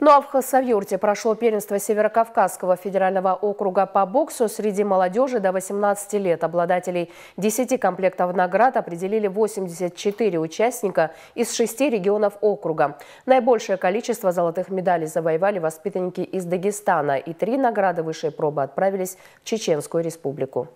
Ну а в Хасавюрте прошло первенство Северокавказского федерального округа по боксу среди молодежи до 18 лет. Обладателей 10 комплектов наград определили 84 участника из 6 регионов округа. Наибольшее количество золотых медалей завоевали воспитанники из Дагестана, и три награды высшей пробы отправились в Чеченскую республику.